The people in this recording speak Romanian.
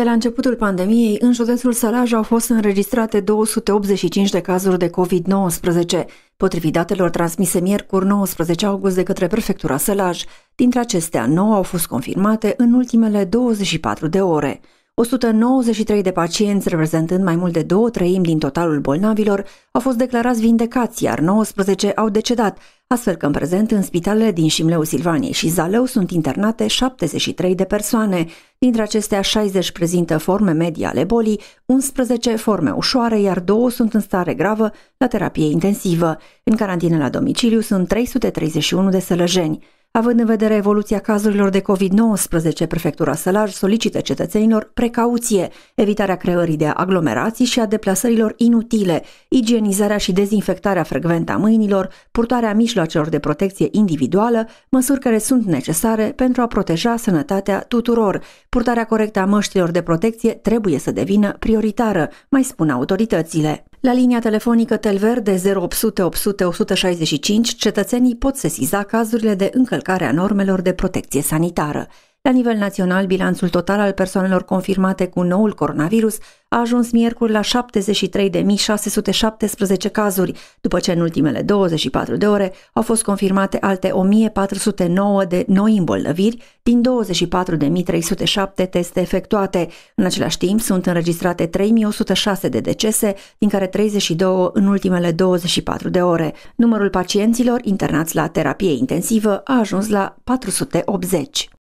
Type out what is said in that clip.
De la începutul pandemiei, în județul Sălaj au fost înregistrate 285 de cazuri de COVID-19, potrivit datelor transmise miercuri 19 august de către prefectura Sălaj. Dintre acestea, 9 au fost confirmate în ultimele 24 de ore. 193 de pacienți, reprezentând mai mult de două treimi din totalul bolnavilor, au fost declarați vindecați, iar 19 au decedat, astfel că în prezent în spitalele din Șimleu Silvaniei și Zaleu sunt internate 73 de persoane. Dintre acestea, 60 prezintă forme medii ale bolii, 11 forme ușoare, iar două sunt în stare gravă la terapie intensivă. În carantină la domiciliu sunt 331 de sălăjeni. Având în vedere evoluția cazurilor de COVID-19, Prefectura Sălaj solicită cetățenilor precauție, evitarea creării de aglomerații și a deplasărilor inutile, igienizarea și dezinfectarea frecventă a mâinilor, purtarea mijloacelor de protecție individuală, măsuri care sunt necesare pentru a proteja sănătatea tuturor. Purtarea corectă a măștilor de protecție trebuie să devină prioritară, mai spun autoritățile. La linia telefonică Telverde 0800 800 165, cetățenii pot sesiza cazurile de încălcare a normelor de protecție sanitară. La nivel național, bilanțul total al persoanelor confirmate cu noul coronavirus a ajuns miercuri la 73.617 cazuri, după ce în ultimele 24 de ore au fost confirmate alte 1.409 de noi îmbolnăviri din 24.307 teste efectuate. În același timp, sunt înregistrate 3.106 de decese, din care 32 în ultimele 24 de ore. Numărul pacienților internați la terapie intensivă a ajuns la 480.